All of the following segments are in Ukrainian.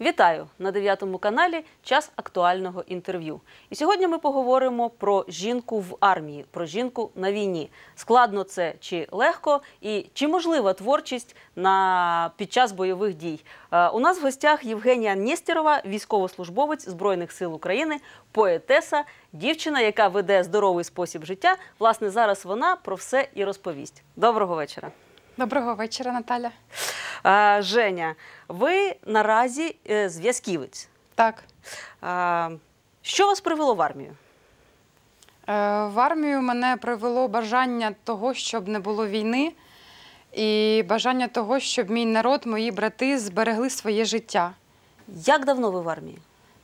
Вітаю на 9 каналі час актуального інтерв'ю. І сьогодні ми поговоримо про жінку в армії, про жінку на війні. Складно це чи легко, і чи можлива творчість на під час бойових дій. Е, у нас в гостях Євгенія Нєстєрова, військовослужбовець Збройних сил України, поетеса, дівчина, яка веде здоровий спосіб життя. Власне, зараз вона про все і розповість. Доброго вечора. Доброго вечора, Наталя. А, Женя, ви наразі е, зв'язківець. Так. А, Що вас привело в армію? Е, В армію мене привело бажання того, щоб не було війни, і бажання того, щоб мій народ, мої брати зберегли своє життя Як давно ви в армії?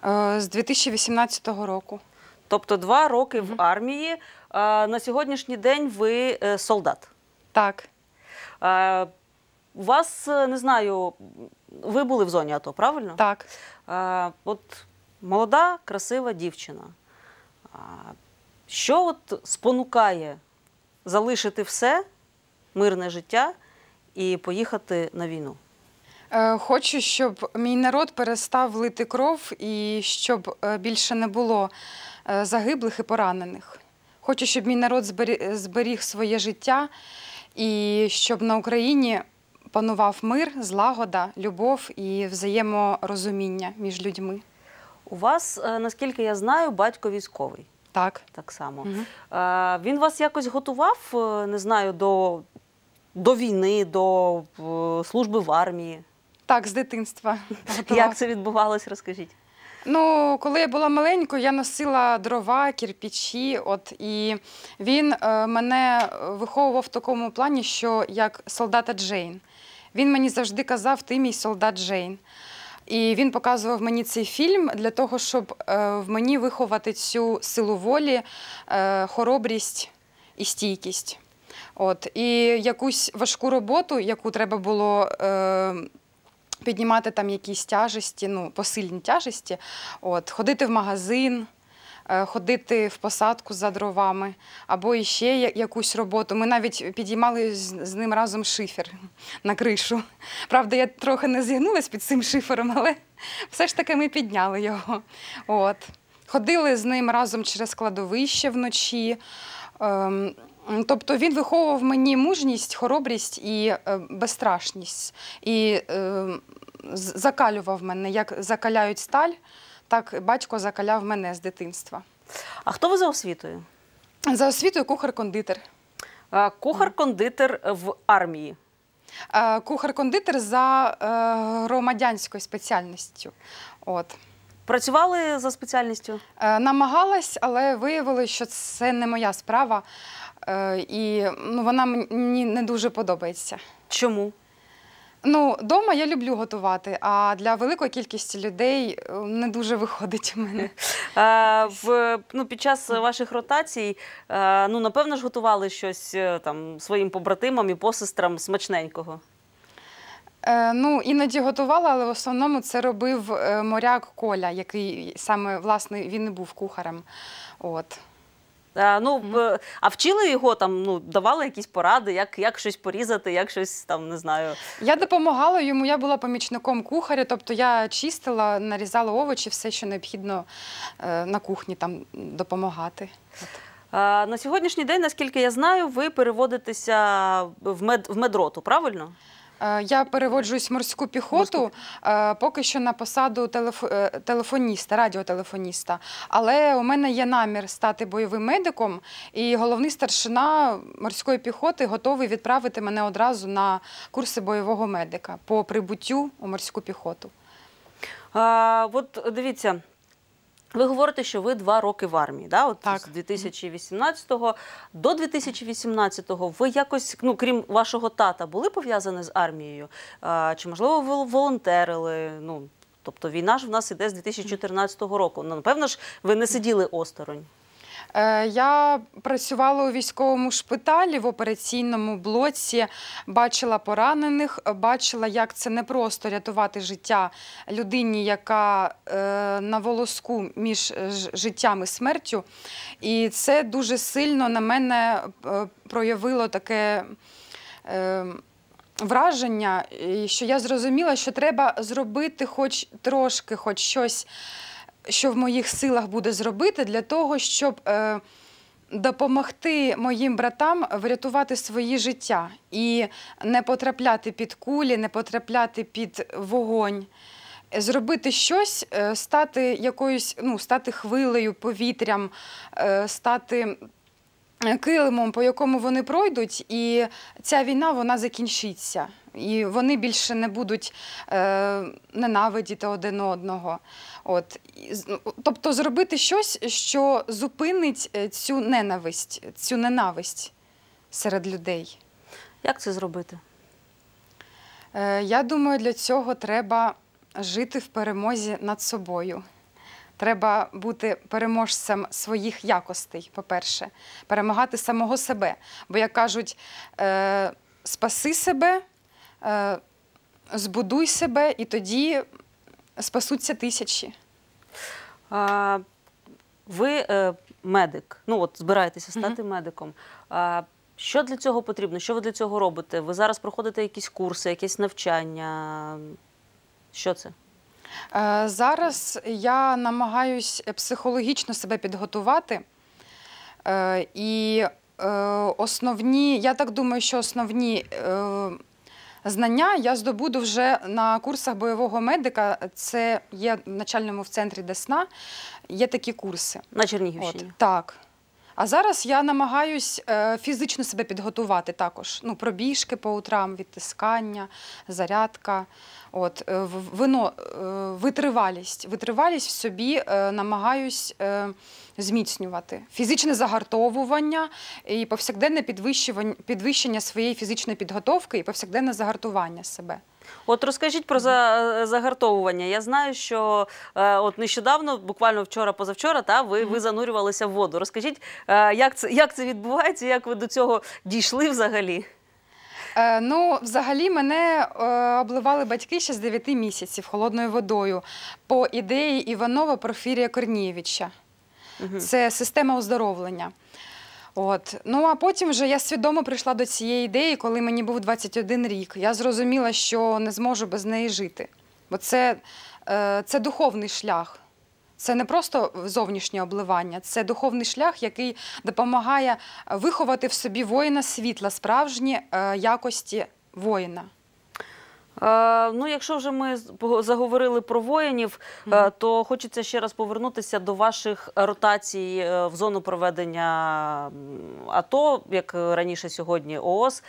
Е, з 2018 року. Тобто два роки в армії. А, на сьогоднішній день ви е, солдат. Так, Е, у вас е, не знаю, ви були в зоні АТО, правильно? Так. Е, от молода, красива дівчина. Що от спонукає залишити все, мирне життя і поїхати на війну? Хочу, щоб мій народ перестав лити кров і щоб більше не було загиблих і поранених. Хочу, щоб мій народ зберіг своє життя і щоб на Україні панував мир, злагода, любов і взаєморозуміння між людьми. У вас, е, наскільки я знаю, батько військовий. Так. Так само. Угу. Він вас якось готував, е, не знаю, до, до війни, до служби в армії. Так, з дитинства. Готував. Як це відбувалось, розкажіть. Ну, коли я була маленькою, я носила дрова, кірпічі. От і він е, мене виховував в такому плані, що як солдата Джейн. Він мені завжди казав, ти мій солдат Джейн. І він показував мені цей фільм для того, щоб е, в мені виховати цю силу волі, е, хоробрість і стійкість. От, І якусь важку роботу, яку треба було е, піднімати там якісь тяжесті, ну посильні тяжесті, от ходити в магазин. Е, ходити в посадку за дровами або ще якусь роботу. Ми навіть підіймали з ним разом шифер на кришу. Правда, я трохи не зігнулася під цим шифером, але все ж таки ми підняли його. От. Ходили з ним разом через кладовище вночі. Ем, тобто він виховував мені мужність, хоробрість і е, безстрашність. І ем, закалював мене, як закаляють сталь, так батько закаляв мене з дитинства. А хто ви за освітою? За освітою кухар-кондитер. Е, кухар-кондитер в армії. Е, кухар-кондитер за е, громадянською спеціальністю. От. Працювали за спеціальністю? Намагалась, але виявили, що це не моя справа, і ну, вона мені не дуже подобається. Чому? Ну, дома я люблю готувати, а для великої кількості людей е, не дуже виходить у мене. Е, в, ну, під час ваших ротацій, е, ну, напевно ж, готували щось е, там своїм побратимам і посестрам смачненького. Е, ну, іноді готувала, але в основному це робив е, моряк Коля, який саме власне він не був кухарем. От. Е, ну, А вчили його там, ну, давали якісь поради, як як щось порізати, як щось там, не знаю. Я допомагала йому, я була помічником кухаря, тобто я чистила, нарізала овочі, все, що необхідно е, на кухні там допомагати. Е, на сьогоднішній день, наскільки я знаю, ви переводитеся в мед в медроту, правильно? Е, я переводжусь в морську піхоту е, поки що на посаду е, телефоніста, радіотелефоніста. Але у мене є намір стати бойовим медиком, і головний старшина морської піхоти готовий відправити мене одразу на курси бойового медика по прибуттю у морську піхоту. От дивіться, ви говорите, що ви два роки в армії, да? От так. з 2018 до 2018-го ви якось, ну крім вашого тата, були пов'язані з армією? А, Чи можливо ви волонтерили? Ну тобто війна ж в нас іде з 2014 року. Ну, Напевно ж, ви не сиділи осторонь. Е, я працювала у військовому шпиталі в операційному блоці, бачила поранених, бачила, як це не просто рятувати життя людині, яка е, на волоску між е, життям і смертю. І це дуже сильно на мене проявило таке. Враження, що я зрозуміла, що треба зробити хоч трошки, хоч щось що в моїх силах буде зробити для того, щоб е, допомогти моїм братам врятувати свої життя і не потрапляти під кулі, не потрапляти під вогонь. Зробити щось, е, стати якоюсь, ну, стати хвилею, повітрям, е, стати килимом, по якому вони пройдуть, і ця війна вона закінчиться і вони більше не будуть е, ненавидіти один одного. От. Ну, тобто зробити щось, що зупинить е, цю ненависть, цю ненависть серед людей. Як це зробити? Е, Я думаю, для цього треба жити в перемозі над собою. Треба бути переможцем своїх якостей, по-перше, перемагати самого себе. Бо, як кажуть, е, спаси себе. Е, збудуй себе, і тоді спасуться тисячі. А, ви е, медик. Ну от збираєтеся стати угу. медиком. А, що для цього потрібно? Що ви для цього робите? Ви зараз проходите якісь курси, якісь навчання? Що це? Е, зараз я намагаюсь психологічно себе підготувати. Е, і е, основні, я так думаю, що основні е, Знання я здобуду вже на курсах бойового медика. Це є в начальному в центрі Десна. Є такі курси на Чернігівщині. От, Так. А зараз я намагаюсь е, фізично себе підготувати також. Ну, Пробіжки по утрам, відтискання, зарядка. От, е, вино, е, Витривалість Витривалість в собі намагаюсь зміцнювати. Фізичне загартовування і повсякденне підвищення своєї фізичної підготовки і повсякденне загартування себе. От розкажіть про е, загартовування. Я знаю, що е, от нещодавно, буквально вчора, позавчора, та ви ви занурювалися в воду. Розкажіть, е, як це як це відбувається, як ви до цього дійшли взагалі? Е, ну, взагалі, мене е, обливали батьки ще з 9 місяців холодною водою по ідеї Іванова Порфірія Корнієвича. Угу. Це система оздоровлення. От ну а потім вже я свідомо прийшла до цієї ідеї, коли мені був 21 рік. Я зрозуміла, що не зможу без неї жити, бо це, е, це духовний шлях. Це не просто зовнішнє обливання, це духовний шлях, який допомагає виховати в собі воїна світла, справжні е, якості воїна. Е, ну, якщо вже ми заговорили про воїнів, е, то хочеться ще раз повернутися до ваших ротацій е, в зону проведення АТО, як раніше сьогодні, ООС.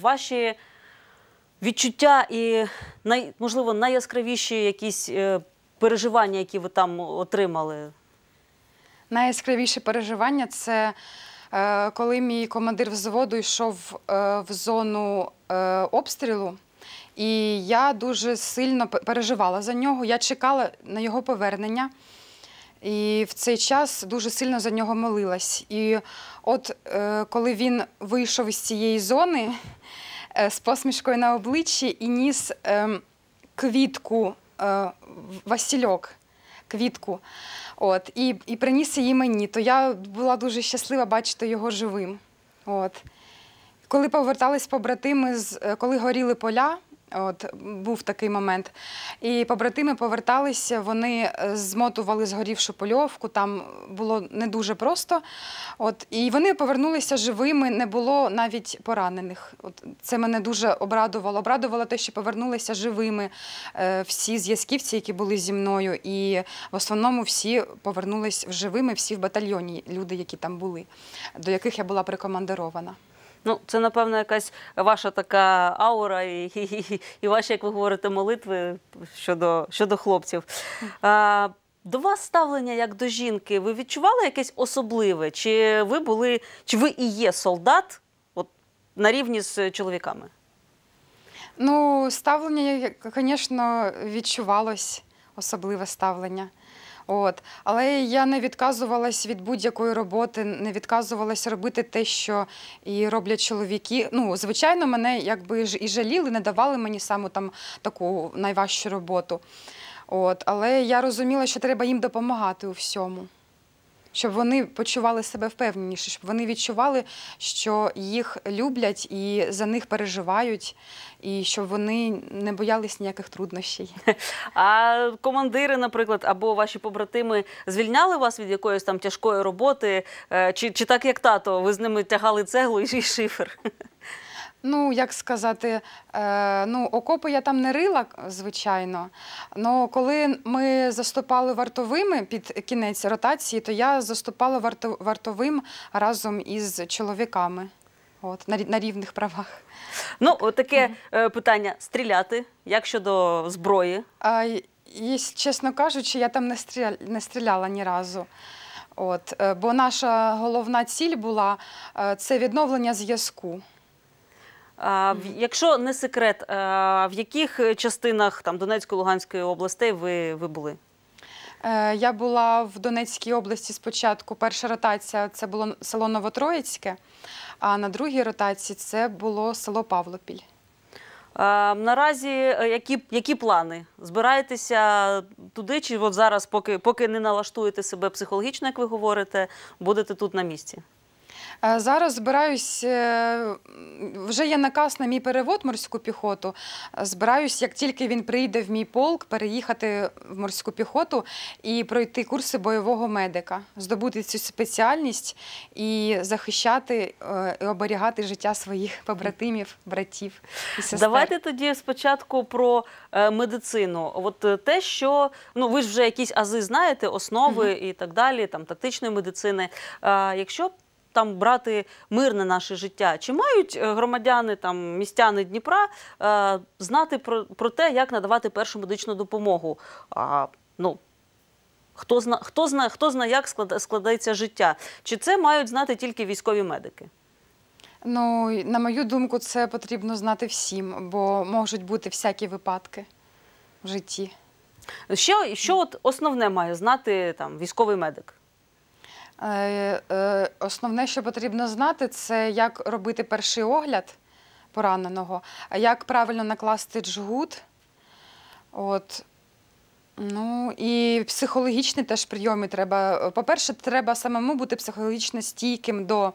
Ваші відчуття і можливо найяскравіші якісь переживання, які ви там отримали. Найяскравіше переживання це Е, коли мій командир взводу йшов е, в зону е, обстрілу. І я дуже сильно переживала за нього. Я чекала на його повернення, і в цей час дуже сильно за нього молилась. І от е, коли він вийшов із цієї зони е, з посмішкою на обличчі і ніс ем, е, квітку Васильок, квітку. От, І і приніс її мені. То я була дуже щаслива бачити його живим. От. Коли повертались побратими, е, коли горіли поля, От був такий момент. І побратими поверталися, вони е, змотували згорівшу польовку, там було не дуже просто. От, І вони повернулися живими, не було навіть поранених. От, Це мене дуже обрадувало. Обрадувало те, що повернулися живими е, всі зв'язківці, які були зі мною. І в основному всі повернулись живими, всі в батальйоні, люди, які там були, до яких я була прикомандирована. Ну, це напевно якась ваша така аура, і, і, і ваші, як ви говорите, молитви щодо щодо хлопців. А, До вас ставлення як до жінки, ви відчували якесь особливе? Чи ви були, чи ви і є солдат от, на рівні з чоловіками? Ну, ставлення, звісно, відчувалось особливе ставлення. От. Але я не відказувалась від будь-якої роботи, не відказувалась робити те, що і роблять чоловіки. Ну, звичайно, мене якби ж і жаліли, не давали мені саму там таку найважчу роботу. От, Але я розуміла, що треба їм допомагати у всьому щоб вони почували себе впевненіше, щоб вони відчували, що їх люблять і за них переживають, і щоб вони не боялись ніяких труднощів. А командири, наприклад, або ваші побратими звільняли вас від якоїсь там тяжкої роботи, е, чи чи так як тато, ви з ними тягали цеглу і шифер? Ну, як сказати, е, ну, окопи я там не рила, звичайно. але коли ми заступали вартовими під кінець ротації, то я заступала варто, вартовим разом із чоловіками От, на, на рівних правах. Ну, таке е, питання: стріляти як щодо зброї? Е, і, чесно кажучи, я там не, стріля, не стріляла ні разу. От, е, Бо наша головна ціль була е, це відновлення зв'язку. Якщо не секрет, в яких частинах там Донецької Луганської областей ви, ви були? Е, я була в Донецькій області спочатку. Перша ротація це було село Новотроїцьке, а на другій ротації це було село Павлопіль. А, наразі е, які які плани? Збираєтеся туди? Чи от зараз, поки поки не налаштуєте себе психологічно, як ви говорите, будете тут на місці? Е, зараз збираюсь, е, вже є наказ на мій перевод морську піхоту. Е, збираюсь, як тільки він прийде в мій полк, переїхати в морську піхоту і пройти курси бойового медика, здобути цю спеціальність і захищати і оберігати життя своїх побратимів, братів і сестер. Давайте тоді спочатку про медицину. От те, що ну ви ж вже якісь ази знаєте, основи і так далі, там тактичної медицини. Якщо там брати мирне наше життя? Чи мають е, громадяни там містяни Дніпра е, знати про, про те, як надавати першу медичну допомогу? А, ну, Хто зна, хто зна, хто зна, як складається життя? Чи це мають знати тільки військові медики? Ну на мою думку, це потрібно знати всім, бо можуть бути всякі випадки в житті. Ще що от основне має знати там військовий медик? Е, е, основне, що потрібно знати, це як робити перший огляд пораненого, як правильно накласти джгут. От. Ну і психологічні теж прийоми треба. По-перше, треба самому бути психологічно стійким до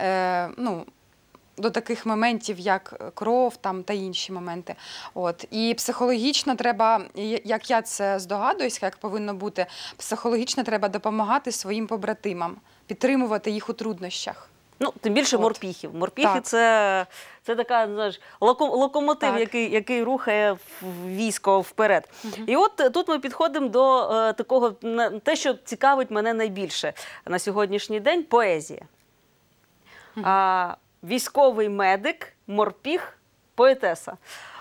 е, ну, до таких моментів, як е, кров там та інші моменти. От І психологічно треба, як я це здогадуюсь, як повинно бути, психологічно треба допомагати своїм побратимам, підтримувати їх у труднощах. Ну, тим більше От. морпіхів. Морпіхи так. це це така знаєш, локомотив, так. який який рухає військо вперед. Угу. І от е, тут ми підходимо до е, такого те, що цікавить мене найбільше на сьогоднішній день поезія. Угу. А, військовий медик, морпіг, поетеса.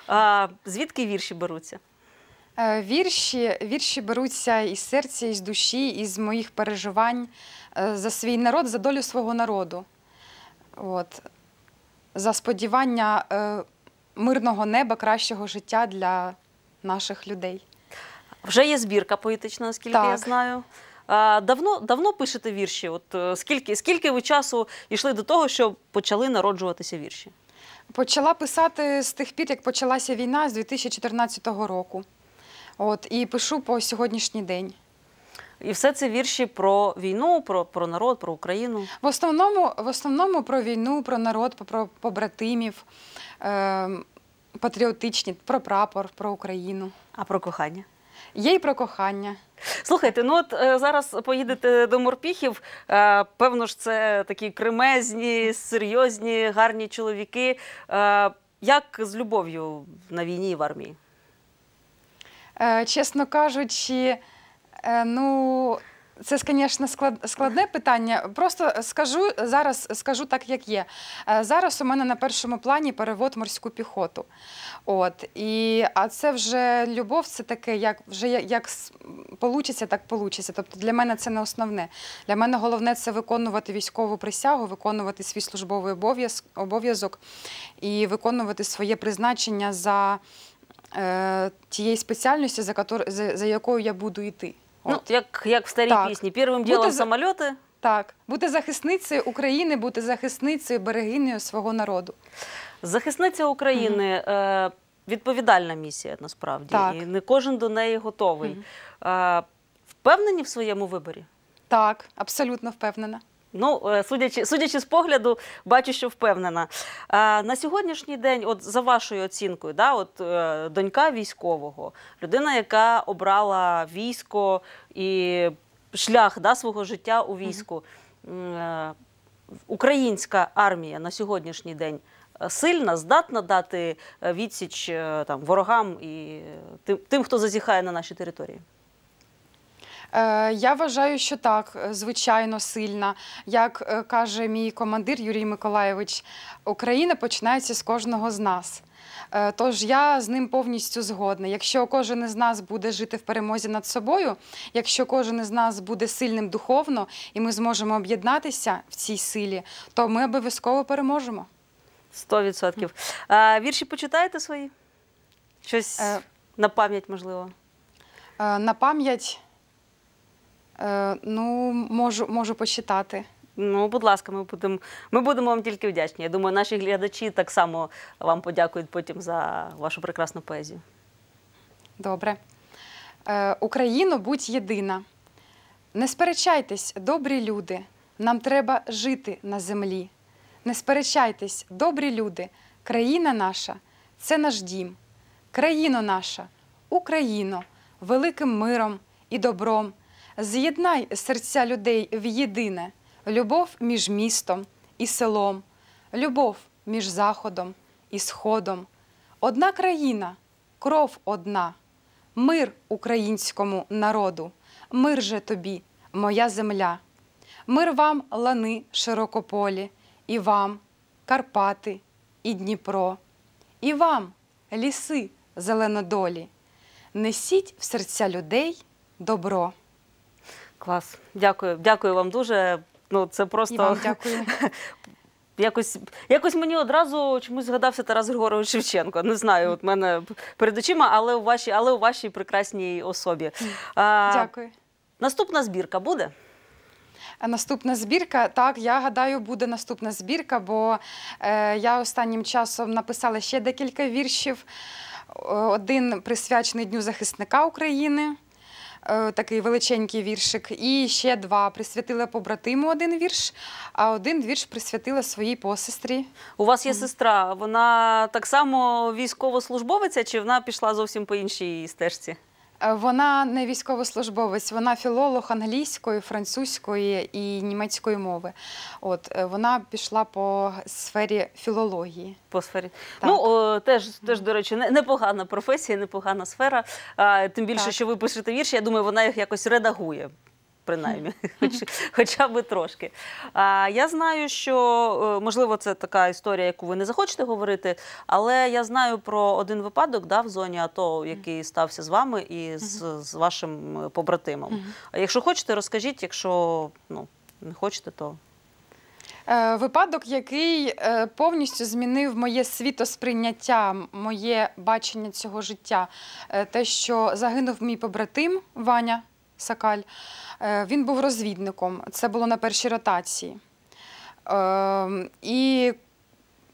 А, Звідки вірші беруться? Е, вірші вірші беруться із серця, із душі, із моїх переживань е, за свій народ, за долю свого народу, От. за сподівання е, мирного неба, кращого життя для наших людей. Вже є збірка поетична, наскільки так. я знаю. Давно давно пишете вірші? От е, Скільки скільки ви часу йшли до того, що почали народжуватися вірші? Почала писати з тих пір, як почалася війна з 2014 року. От, І пишу по сьогоднішній день. І все це вірші про війну, про про народ, про Україну. В основному в основному про війну, про народ, про побратимів, е, патріотичні, про прапор, про Україну. А про кохання? є і про кохання. Слухайте, ну от е, зараз поїдете до морпіхів. Е, певно ж, це такі кремезні, серйозні, гарні чоловіки. Е, як з любов'ю на війні і в армії? Е, чесно кажучи, е, ну. Це ж, звісно, складне питання. Просто скажу зараз, скажу так, як є. Е, зараз у мене на першому плані перевод морську піхоту. От і а це вже любов, це таке, як вже як получиться, так получиться. Тобто для мене це не основне. Для мене головне це виконувати військову присягу, виконувати свій службовий обов'язок і виконувати своє призначення за е, тією спеціальністю, за, за, за якою я буду йти. Ну, От. як як в старій Так. пісні, первим ділом за- самоліти. Так, бути захисницею України, бути захисницею берегинею свого народу. Захисниця України е, відповідальна місія насправді. Так. І не кожен до неї готовий. Е, впевнені в своєму виборі? Так, абсолютно впевнена. Ну, е, судячи судячи з погляду, бачу, що впевнена. А на сьогоднішній день, от за вашою оцінкою, да, от е, донька військового, людина, яка обрала військо і шлях да, свого життя у війську, е, українська армія на сьогоднішній день е, сильна, здатна дати відсіч там ворогам і тим, тим, хто зазіхає на наші території. Е, я вважаю, що так, е, звичайно, сильна. Як е, каже мій командир Юрій Миколаєвич, Україна починається з кожного з нас. Тож я з ним повністю згодна. Якщо кожен із нас буде жити в перемозі над собою, якщо кожен із нас буде сильним духовно і ми зможемо об'єднатися в цій силі, то ми обов'язково переможемо. Сто відсотків. Вірші почитаєте свої? Щось на пам'ять можливо? на пам'ять. Е, ну, можу, можу почитати. Ну, будь ласка, ми будемо ми будемо вам тільки вдячні. Я думаю, наші глядачі так само вам подякують потім за вашу прекрасну поезію. Добре. Е, Україно, будь єдина. Не сперечайтесь, добрі люди. Нам треба жити на землі. Не сперечайтесь, добрі люди. Країна наша це наш дім. Країно наша, Україно, великим миром і добром. З'єднай серця людей в єдине любов між містом і селом, любов між заходом і сходом. Одна країна, кров одна, мир українському народу, мир же тобі, моя земля, мир вам лани широкополі, і вам, Карпати і Дніпро, і вам, ліси зеленодолі, несіть в серця людей добро. Клас. Дякую. Дякую вам дуже. Ну, це просто. І вам дякую. Якось якось мені одразу чомусь згадався Тарас Григорович Шевченко. Не знаю, от мене перед очима, але у вашій, але у вашій прекрасній особі. А, Дякую. Наступна збірка буде? Наступна збірка, так, я гадаю, буде наступна збірка, бо е, я останнім часом написала ще декілька віршів. Один присвячений Дню захисника України. Е, такий величенький віршик, і ще два присвятила побратиму один вірш, а один вірш присвятила своїй посестрі. У вас є сестра, вона так само військовослужбовиця, чи вона пішла зовсім по іншій стежці? Е, вона не військовослужбовець, вона філолог англійської, французької і німецької мови. От е, вона пішла по сфері філології. По сфері так. ну о, теж теж до речі, непогана професія, непогана сфера. А, Тим більше, так. що ви пишете вірші, я думаю, вона їх якось редагує принаймні, хоч, хоча б трошки. А я знаю, що е, можливо це така історія, яку ви не захочете говорити, але я знаю про один випадок да, в зоні АТО, який стався з вами і з, з вашим е, побратимом. Якщо хочете, розкажіть, якщо ну, не хочете, то. Е, випадок, який повністю змінив моє світосприйняття, моє бачення цього життя, те, що загинув мій побратим Ваня Сакаль. Е, він був розвідником. Це було на першій ротації. Е, і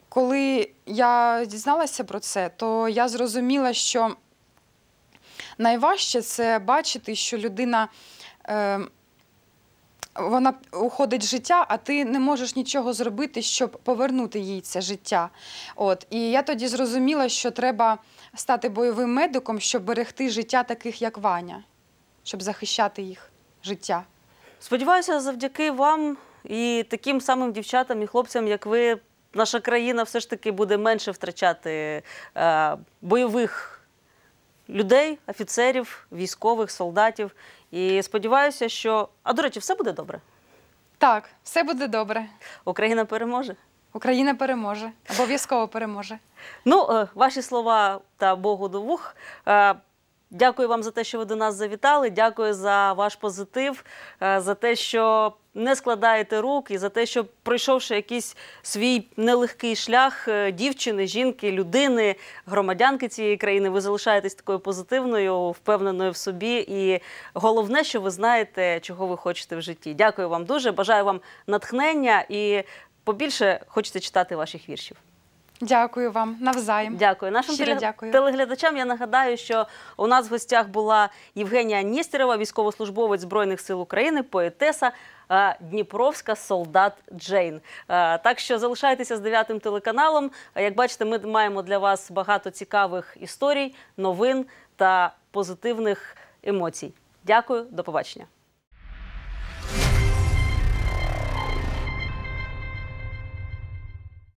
коли я дізналася про це, то я зрозуміла, що найважче це бачити, що людина е, вона уходить з життя, а ти не можеш нічого зробити, щоб повернути їй це життя. От і я тоді зрозуміла, що треба стати бойовим медиком, щоб берегти життя таких, як Ваня щоб захищати їх життя. Сподіваюся, завдяки вам і таким самим дівчатам і хлопцям, як ви, наша країна все ж таки буде менше втрачати е, бойових людей, офіцерів, військових, солдатів. І сподіваюся, що а до речі, все буде добре. Так, все буде добре. Україна переможе. Україна переможе, обов'язково переможе. Ну, е, ваші слова та Богу до вух. Е, Дякую вам за те, що ви до нас завітали. Дякую за ваш позитив, е, за те, що не складаєте рук, і за те, що пройшовши якийсь свій нелегкий шлях е, дівчини, жінки, людини, громадянки цієї країни, ви залишаєтесь такою позитивною, впевненою в собі. І головне, що ви знаєте, чого ви хочете в житті. Дякую вам дуже. Бажаю вам натхнення і побільше хочете читати ваших віршів. Дякую вам навзаєм. Дякую. Нашим теле... дякую. телеглядачам. Я нагадаю, що у нас в гостях була Євгенія Ністерова, військовослужбовець Збройних сил України, поетеса е, Дніпровська солдат Джейн. Е, так що залишайтеся з дев'ятим телеканалом. Е, як бачите, ми маємо для вас багато цікавих історій, новин та позитивних емоцій. Дякую, до побачення.